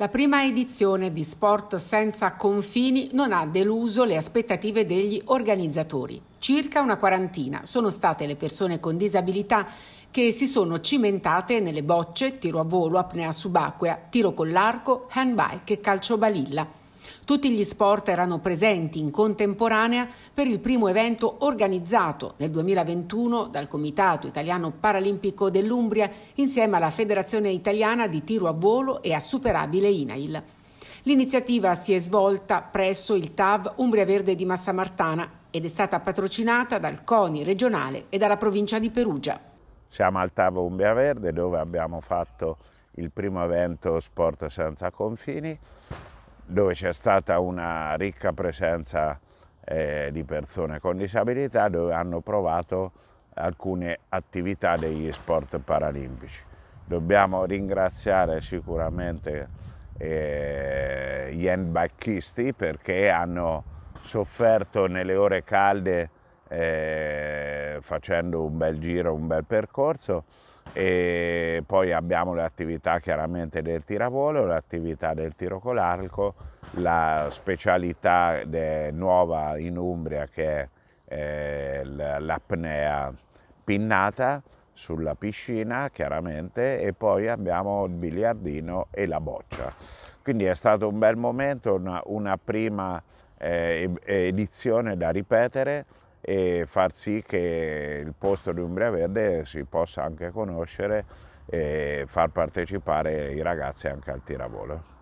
La prima edizione di Sport Senza Confini non ha deluso le aspettative degli organizzatori. Circa una quarantina sono state le persone con disabilità che si sono cimentate nelle bocce, tiro a volo, apnea subacquea, tiro con l'arco, handbike e calcio balilla. Tutti gli sport erano presenti in contemporanea per il primo evento organizzato nel 2021 dal Comitato Italiano Paralimpico dell'Umbria insieme alla Federazione Italiana di Tiro a Volo e a Superabile INAIL. L'iniziativa si è svolta presso il TAV Umbria Verde di Massa Martana ed è stata patrocinata dal CONI regionale e dalla provincia di Perugia. Siamo al TAV Umbria Verde dove abbiamo fatto il primo evento Sport senza confini dove c'è stata una ricca presenza eh, di persone con disabilità dove hanno provato alcune attività degli sport paralimpici. Dobbiamo ringraziare sicuramente eh, gli handbacchisti perché hanno sofferto nelle ore calde eh, facendo un bel giro, un bel percorso e poi abbiamo l'attività chiaramente del tiravolo, l'attività del tiro con l'arco, la specialità nuova in Umbria che è eh, l'apnea pinnata sulla piscina chiaramente e poi abbiamo il biliardino e la boccia. Quindi è stato un bel momento, una, una prima eh, edizione da ripetere e far sì che il posto di Umbria Verde si possa anche conoscere e far partecipare i ragazzi anche al tiravolo.